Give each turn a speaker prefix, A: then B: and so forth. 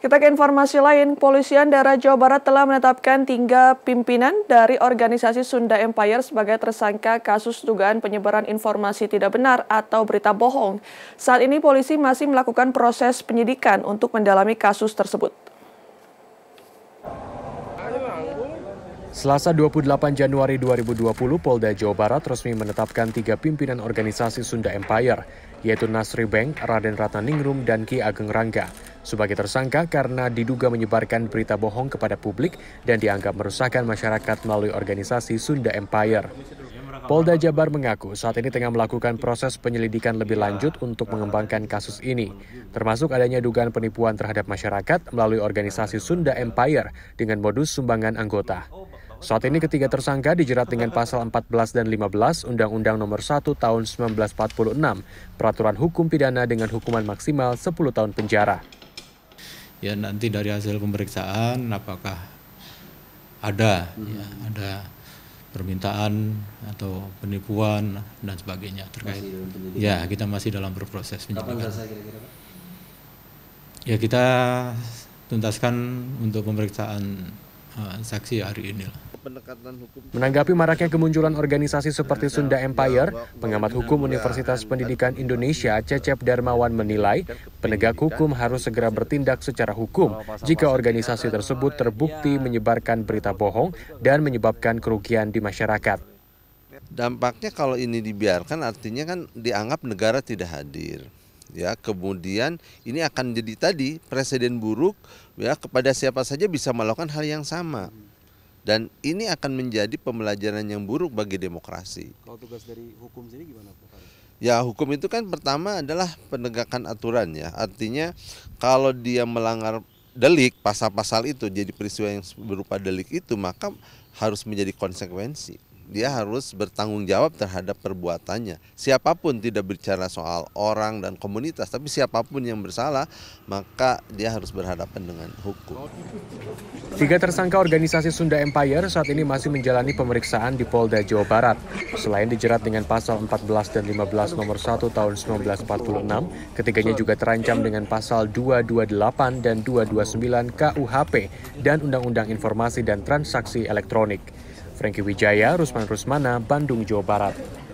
A: Kita ke informasi lain, Polisian Daerah Jawa Barat telah menetapkan tiga pimpinan dari organisasi Sunda Empire sebagai tersangka kasus dugaan penyebaran informasi tidak benar atau berita bohong. Saat ini polisi masih melakukan proses penyidikan untuk mendalami kasus tersebut. Selasa 28 Januari 2020, Polda Jawa Barat resmi menetapkan tiga pimpinan organisasi Sunda Empire, yaitu Nasri Bank, Raden Rataningrum dan Ki Ageng Rangga sebagai tersangka karena diduga menyebarkan berita bohong kepada publik dan dianggap merusakkan masyarakat melalui organisasi Sunda Empire. Polda Jabar mengaku saat ini tengah melakukan proses penyelidikan lebih lanjut untuk mengembangkan kasus ini, termasuk adanya dugaan penipuan terhadap masyarakat melalui organisasi Sunda Empire dengan modus sumbangan anggota. Saat ini ketiga tersangka dijerat dengan pasal 14 dan 15 Undang-Undang Nomor 1 Tahun 1946, Peraturan Hukum Pidana dengan hukuman maksimal 10 tahun penjara ya nanti dari hasil pemeriksaan apakah ada hmm. ya, ada permintaan atau penipuan dan sebagainya terkait ya kita masih dalam berproses kira-kira
B: Pak?
A: Ya kita tuntaskan untuk pemeriksaan uh, saksi hari ini lah. Menanggapi maraknya kemunculan organisasi seperti Sunda Empire, pengamat hukum Universitas Pendidikan Indonesia Cecep Darmawan menilai penegak hukum harus segera bertindak secara hukum jika organisasi tersebut terbukti menyebarkan berita bohong dan menyebabkan
B: kerugian di masyarakat. Dampaknya kalau ini dibiarkan artinya kan dianggap negara tidak hadir ya kemudian ini akan jadi tadi presiden buruk ya kepada siapa saja bisa melakukan hal yang sama dan ini akan menjadi pembelajaran yang buruk bagi demokrasi. Kalau tugas dari hukum sendiri gimana Pak? Ya hukum itu kan pertama adalah penegakan aturan ya. Artinya kalau dia melanggar delik pasal-pasal itu jadi peristiwa yang berupa delik itu maka harus menjadi konsekuensi dia harus bertanggung jawab terhadap perbuatannya. Siapapun tidak bicara soal orang dan komunitas, tapi siapapun yang bersalah, maka dia harus berhadapan dengan hukum. Tiga tersangka
A: organisasi Sunda Empire saat ini masih menjalani pemeriksaan di Polda Jawa Barat. Selain dijerat dengan pasal 14 dan 15 nomor 1 tahun 1946, ketiganya juga terancam dengan pasal 228 dan 229 KUHP dan Undang-Undang Informasi dan Transaksi Elektronik. Franky Wijaya, Rusman Rusmana, Bandung, Jawa Barat.